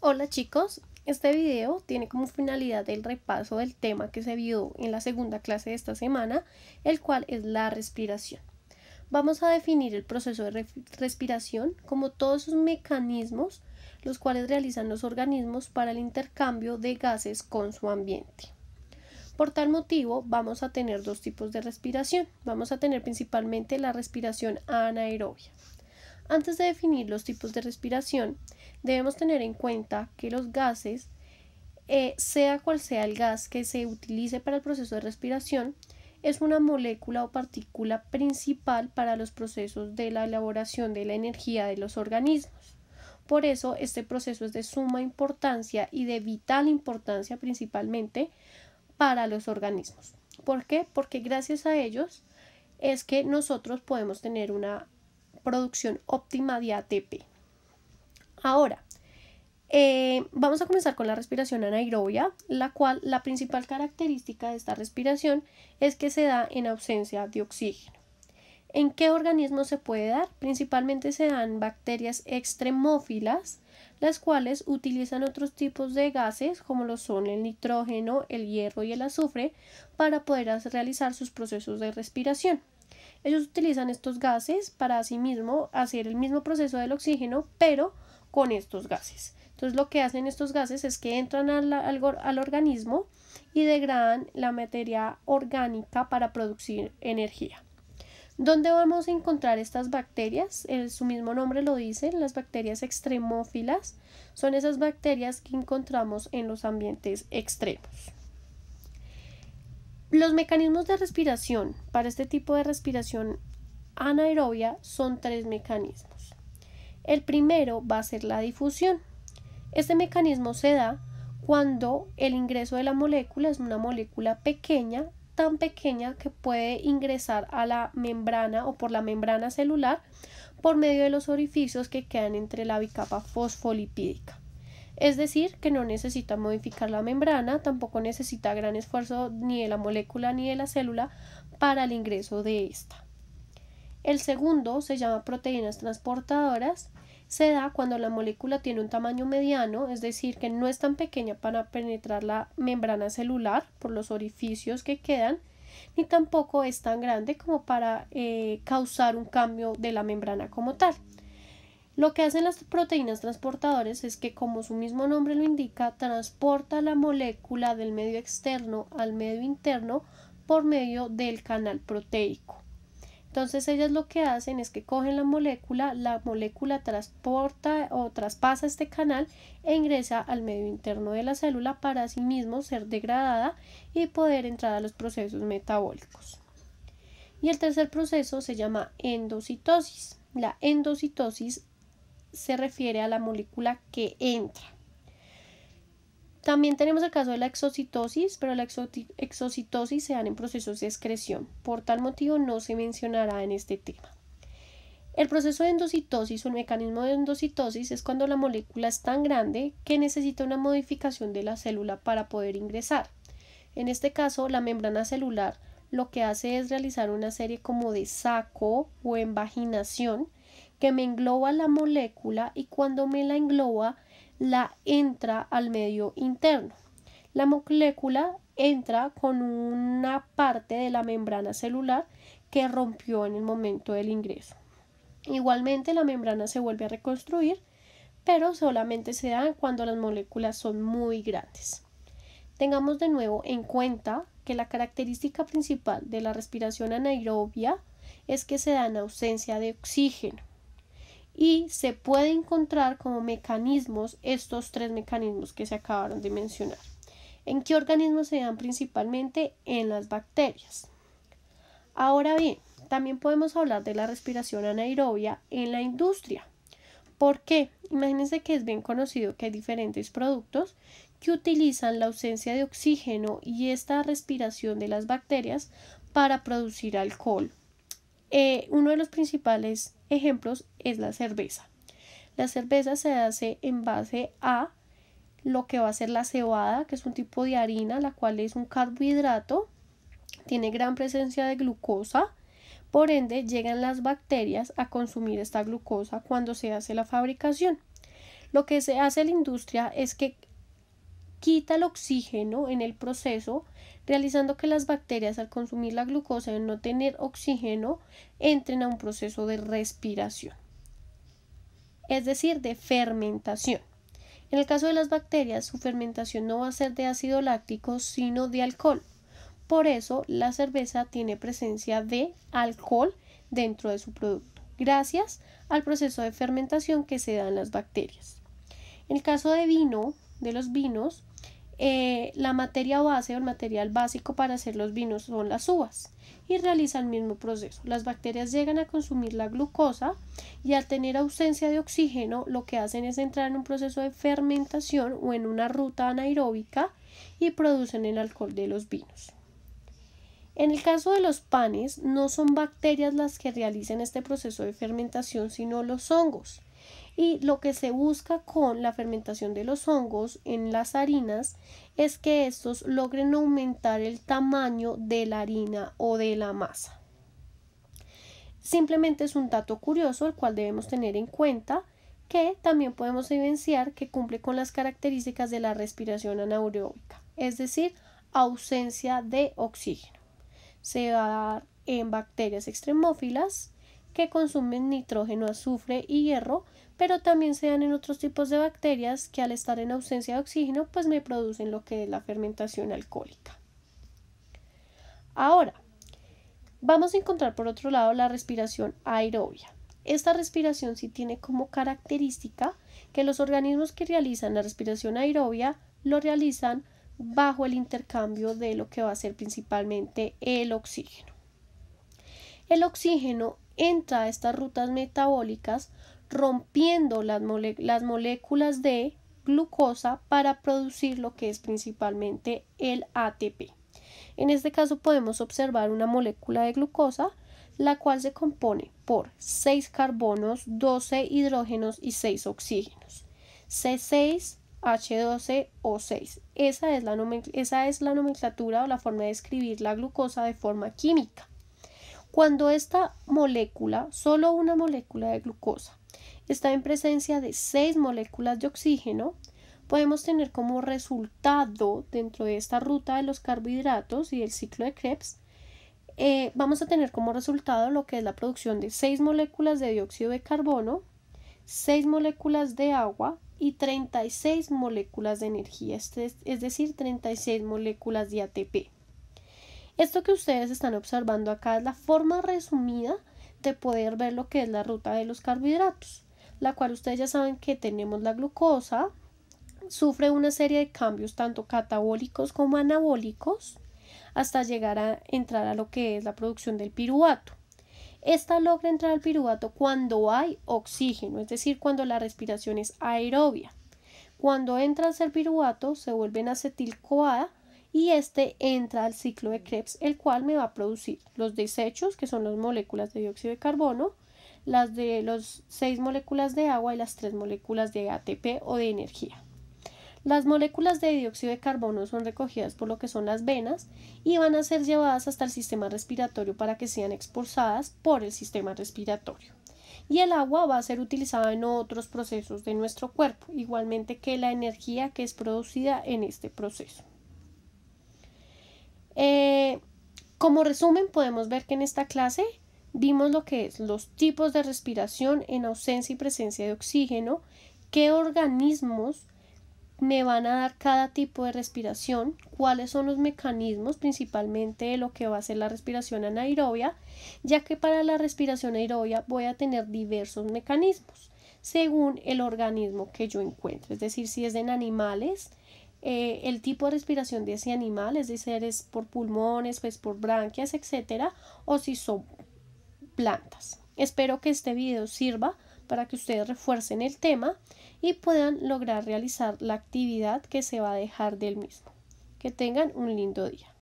Hola chicos, este video tiene como finalidad el repaso del tema que se vio en la segunda clase de esta semana, el cual es la respiración. Vamos a definir el proceso de respiración como todos sus mecanismos los cuales realizan los organismos para el intercambio de gases con su ambiente. Por tal motivo, vamos a tener dos tipos de respiración. Vamos a tener principalmente la respiración anaerobia. Antes de definir los tipos de respiración, debemos tener en cuenta que los gases, eh, sea cual sea el gas que se utilice para el proceso de respiración, es una molécula o partícula principal para los procesos de la elaboración de la energía de los organismos. Por eso, este proceso es de suma importancia y de vital importancia principalmente para los organismos. ¿Por qué? Porque gracias a ellos es que nosotros podemos tener una producción óptima de ATP. Ahora, eh, vamos a comenzar con la respiración anaerobia, la cual la principal característica de esta respiración es que se da en ausencia de oxígeno. ¿En qué organismos se puede dar? Principalmente se dan bacterias extremófilas, las cuales utilizan otros tipos de gases como lo son el nitrógeno, el hierro y el azufre para poder realizar sus procesos de respiración. Ellos utilizan estos gases para asimismo hacer el mismo proceso del oxígeno, pero con estos gases. Entonces lo que hacen estos gases es que entran al, organismo y degradan la materia orgánica para producir energía. ¿Dónde vamos a encontrar estas bacterias? su mismo nombre lo dicen, las bacterias extremófilas son esas bacterias que encontramos en los ambientes extremos. Los mecanismos de respiración para este tipo de respiración anaerobia son tres mecanismos. El primero va a ser la difusión. Este mecanismo se da cuando el ingreso de la molécula es una molécula pequeña, tan pequeña que puede ingresar a la membrana o por la membrana celular por medio de los orificios que quedan entre la bicapa fosfolipídica. Es decir, que no necesita modificar la membrana, tampoco necesita gran esfuerzo ni de la molécula ni de la célula para el ingreso de esta. El segundo se llama proteínas transportadoras. Se da cuando la molécula tiene un tamaño mediano, es decir, que no es tan pequeña para penetrar la membrana celular por los orificios que quedan, ni tampoco es tan grande como para eh, causar un cambio de la membrana como tal. Lo que hacen las proteínas transportadoras es que, como su mismo nombre lo indica, transporta la molécula del medio externo al medio interno por medio del canal proteico. Entonces ellas lo que hacen es que cogen la molécula, la molécula transporta o traspasa este canal e ingresa al medio interno de la célula para asimismo mismo ser degradada y poder entrar a los procesos metabólicos. Y el tercer proceso se llama endocitosis. La endocitosis se refiere a la molécula que entra. También tenemos el caso de la exocitosis, pero la exocitosis se dan en procesos de excreción. Por tal motivo no se mencionará en este tema. El proceso de endocitosis o el mecanismo de endocitosis es cuando la molécula es tan grande que necesita una modificación de la célula para poder ingresar. En este caso, la membrana celular lo que hace es realizar una serie como de saco o envaginación que me engloba la molécula y cuando me la engloba la entra al medio interno. La molécula entra con una parte de la membrana celular que rompió en el momento del ingreso. Igualmente la membrana se vuelve a reconstruir, pero solamente se da cuando las moléculas son muy grandes. Tengamos de nuevo en cuenta que la característica principal de la respiración anaerobia es que se da en ausencia de oxígeno y se puede encontrar como mecanismos estos tres mecanismos que se acabaron de mencionar. ¿En qué organismos se dan principalmente? En las bacterias. Ahora bien, también podemos hablar de la respiración anaerobia en la industria. ¿Por qué? Imagínense que es bien conocido que hay diferentes productos que utilizan la ausencia de oxígeno y esta respiración de las bacterias para producir alcohol eh, uno de los principales ejemplos es la cerveza. La cerveza se hace en base a lo que va a ser la cebada, que es un tipo de harina, la cual es un carbohidrato, tiene gran presencia de glucosa, por ende llegan las bacterias a consumir esta glucosa cuando se hace la fabricación. Lo que se hace en la industria es que quita el oxígeno en el proceso, realizando que las bacterias al consumir la glucosa y no tener oxígeno entren a un proceso de respiración, es decir, de fermentación. En el caso de las bacterias, su fermentación no va a ser de ácido láctico, sino de alcohol. Por eso, la cerveza tiene presencia de alcohol dentro de su producto, gracias al proceso de fermentación que se dan las bacterias. En el caso de vino, de los vinos, eh, la materia base o el material básico para hacer los vinos son las uvas y realiza el mismo proceso. Las bacterias llegan a consumir la glucosa y al tener ausencia de oxígeno lo que hacen es entrar en un proceso de fermentación o en una ruta anaeróbica y producen el alcohol de los vinos. En el caso de los panes, no son bacterias las que realizan este proceso de fermentación, sino los hongos. Y lo que se busca con la fermentación de los hongos en las harinas es que estos logren aumentar el tamaño de la harina o de la masa. Simplemente es un dato curioso el cual debemos tener en cuenta que también podemos evidenciar que cumple con las características de la respiración anaeróbica, es decir, ausencia de oxígeno. Se va a dar en bacterias extremófilas que consumen nitrógeno, azufre y hierro pero también se dan en otros tipos de bacterias que al estar en ausencia de oxígeno pues me producen lo que es la fermentación alcohólica. Ahora, vamos a encontrar por otro lado la respiración aerobia. Esta respiración sí tiene como característica que los organismos que realizan la respiración aerobia lo realizan bajo el intercambio de lo que va a ser principalmente el oxígeno. El oxígeno entra a estas rutas metabólicas rompiendo las, las moléculas de glucosa para producir lo que es principalmente el ATP. En este caso podemos observar una molécula de glucosa, la cual se compone por 6 carbonos, 12 hidrógenos y 6 oxígenos. C6H12O6. Esa es, la esa es la nomenclatura o la forma de escribir la glucosa de forma química. Cuando esta molécula, solo una molécula de glucosa, está en presencia de seis moléculas de oxígeno, podemos tener como resultado dentro de esta ruta de los carbohidratos y el ciclo de Krebs, eh, vamos a tener como resultado lo que es la producción de 6 moléculas de dióxido de carbono, 6 moléculas de agua y 36 moléculas de energía, este es decir, 36 moléculas de ATP. Esto que ustedes están observando acá es la forma resumida de poder ver lo que es la ruta de los carbohidratos la cual ustedes ya saben que tenemos la glucosa, sufre una serie de cambios tanto catabólicos como anabólicos hasta llegar a entrar a lo que es la producción del piruvato. Esta logra entrar al piruvato cuando hay oxígeno, es decir, cuando la respiración es aerobia. Cuando entra al piruvato se vuelve en acetil y este entra al ciclo de Krebs, el cual me va a producir los desechos, que son las moléculas de dióxido de carbono, las de las seis moléculas de agua y las tres moléculas de ATP o de energía. Las moléculas de dióxido de carbono son recogidas por lo que son las venas y van a ser llevadas hasta el sistema respiratorio para que sean expulsadas por el sistema respiratorio. Y el agua va a ser utilizada en otros procesos de nuestro cuerpo, igualmente que la energía que es producida en este proceso. Eh, como resumen, podemos ver que en esta clase vimos lo que es los tipos de respiración en ausencia y presencia de oxígeno, qué organismos me van a dar cada tipo de respiración, cuáles son los mecanismos principalmente de lo que va a ser la respiración anaerobia, ya que para la respiración aerobia voy a tener diversos mecanismos según el organismo que yo encuentre, es decir, si es en animales, eh, el tipo de respiración de ese animal, es decir, es por pulmones, pues por branquias, etcétera, o si son plantas. Espero que este video sirva para que ustedes refuercen el tema y puedan lograr realizar la actividad que se va a dejar del mismo. Que tengan un lindo día.